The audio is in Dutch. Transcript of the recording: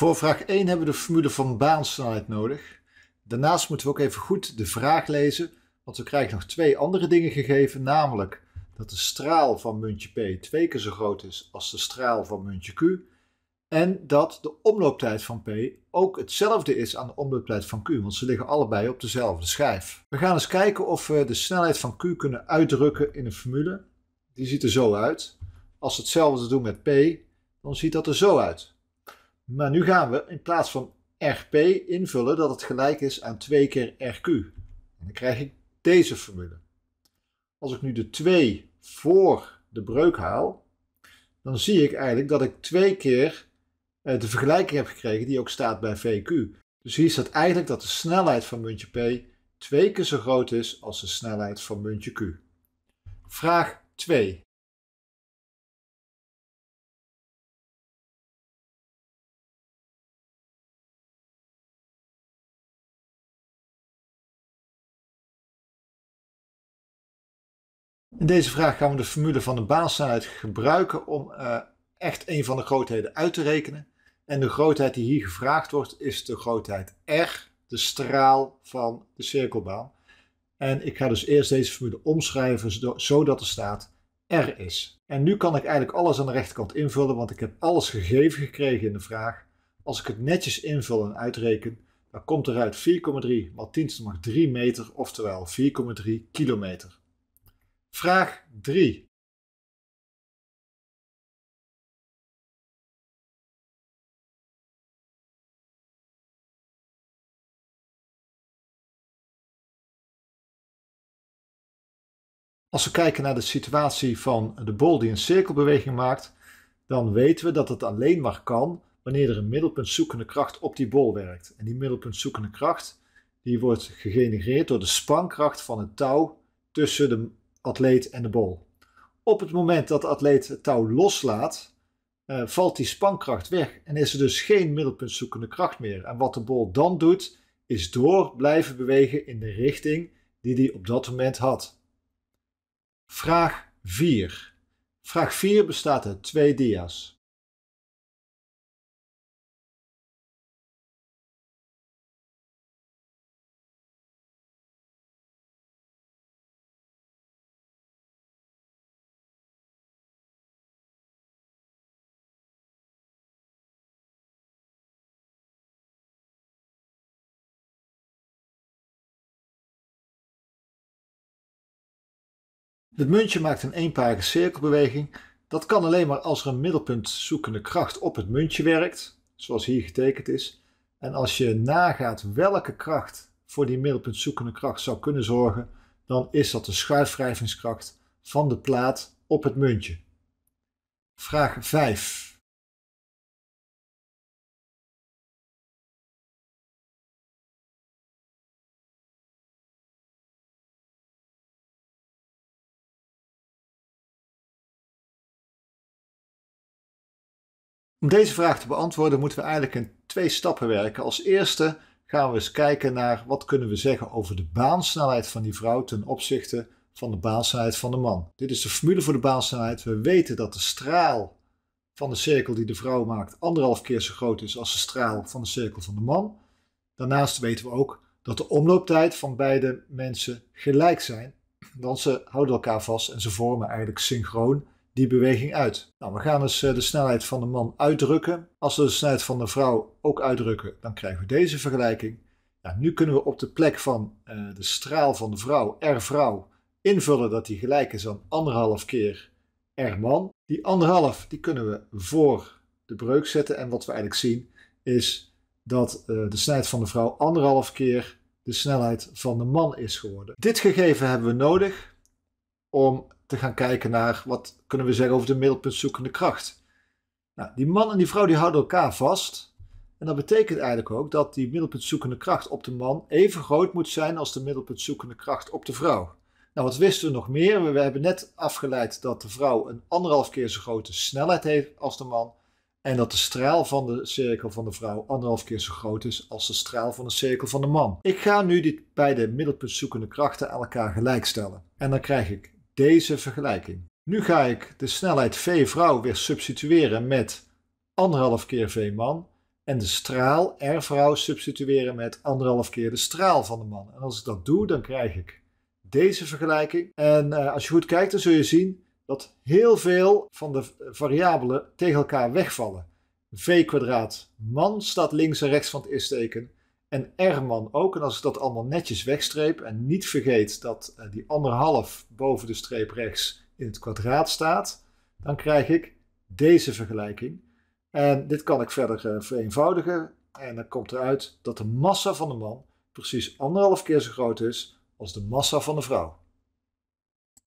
Voor vraag 1 hebben we de formule van baansnelheid nodig. Daarnaast moeten we ook even goed de vraag lezen, want we krijgen nog twee andere dingen gegeven, namelijk dat de straal van muntje P twee keer zo groot is als de straal van muntje Q en dat de omlooptijd van P ook hetzelfde is aan de omlooptijd van Q, want ze liggen allebei op dezelfde schijf. We gaan eens kijken of we de snelheid van Q kunnen uitdrukken in een formule. Die ziet er zo uit. Als we hetzelfde doen met P, dan ziet dat er zo uit. Maar nu gaan we in plaats van RP invullen dat het gelijk is aan 2 keer RQ. En dan krijg ik deze formule. Als ik nu de 2 voor de breuk haal, dan zie ik eigenlijk dat ik twee keer eh, de vergelijking heb gekregen die ook staat bij VQ. Dus hier staat eigenlijk dat de snelheid van muntje P twee keer zo groot is als de snelheid van muntje Q. Vraag 2. In deze vraag gaan we de formule van de baansnelheid gebruiken om eh, echt een van de grootheden uit te rekenen. En de grootheid die hier gevraagd wordt is de grootheid R, de straal van de cirkelbaan. En ik ga dus eerst deze formule omschrijven zodat er staat R is. En nu kan ik eigenlijk alles aan de rechterkant invullen, want ik heb alles gegeven gekregen in de vraag. Als ik het netjes invul en uitreken, dan komt eruit 4,3 x 10 3 meter, oftewel 4,3 kilometer. Vraag 3. Als we kijken naar de situatie van de bol die een cirkelbeweging maakt, dan weten we dat het alleen maar kan wanneer er een middelpuntzoekende kracht op die bol werkt. En die middelpuntzoekende kracht die wordt gegenereerd door de spankracht van het touw tussen de atleet en de bol. Op het moment dat de atleet het touw loslaat, eh, valt die spankracht weg en is er dus geen middelpuntzoekende kracht meer. En wat de bol dan doet, is door blijven bewegen in de richting die hij op dat moment had. Vraag 4. Vraag 4 bestaat uit twee dia's. Het muntje maakt een eenparige cirkelbeweging. Dat kan alleen maar als er een middelpuntzoekende kracht op het muntje werkt, zoals hier getekend is. En als je nagaat welke kracht voor die middelpuntzoekende kracht zou kunnen zorgen, dan is dat de schuifwrijvingskracht van de plaat op het muntje. Vraag 5. Om deze vraag te beantwoorden moeten we eigenlijk in twee stappen werken. Als eerste gaan we eens kijken naar wat kunnen we zeggen over de baansnelheid van die vrouw ten opzichte van de baansnelheid van de man. Dit is de formule voor de baansnelheid. We weten dat de straal van de cirkel die de vrouw maakt anderhalf keer zo groot is als de straal van de cirkel van de man. Daarnaast weten we ook dat de omlooptijd van beide mensen gelijk zijn, want ze houden elkaar vast en ze vormen eigenlijk synchroon die beweging uit. Nou, we gaan dus eh, de snelheid van de man uitdrukken. Als we de snelheid van de vrouw ook uitdrukken, dan krijgen we deze vergelijking. Nou, nu kunnen we op de plek van eh, de straal van de vrouw, R vrouw, invullen dat die gelijk is aan anderhalf keer R man. Die anderhalf die kunnen we voor de breuk zetten. En wat we eigenlijk zien is dat eh, de snelheid van de vrouw anderhalf keer de snelheid van de man is geworden. Dit gegeven hebben we nodig om te gaan kijken naar wat kunnen we zeggen over de middelpuntzoekende kracht. Nou, die man en die vrouw die houden elkaar vast. En dat betekent eigenlijk ook dat die middelpuntzoekende kracht op de man even groot moet zijn als de middelpuntzoekende kracht op de vrouw. Nou, wat wisten we nog meer? We hebben net afgeleid dat de vrouw een anderhalf keer zo grote snelheid heeft als de man. En dat de straal van de cirkel van de vrouw anderhalf keer zo groot is als de straal van de cirkel van de man. Ik ga nu die beide middelpuntzoekende krachten aan elkaar gelijkstellen. En dan krijg ik deze vergelijking. Nu ga ik de snelheid v vrouw weer substitueren met anderhalf keer v man en de straal r vrouw substitueren met anderhalf keer de straal van de man. En als ik dat doe, dan krijg ik deze vergelijking. En eh, als je goed kijkt, dan zul je zien dat heel veel van de variabelen tegen elkaar wegvallen. v kwadraat man staat links en rechts van het is-teken en R-man ook. En als ik dat allemaal netjes wegstreep en niet vergeet dat eh, die anderhalf boven de streep rechts in het kwadraat staat, dan krijg ik deze vergelijking. En dit kan ik verder eh, vereenvoudigen. En dan komt eruit dat de massa van de man precies anderhalf keer zo groot is als de massa van de vrouw.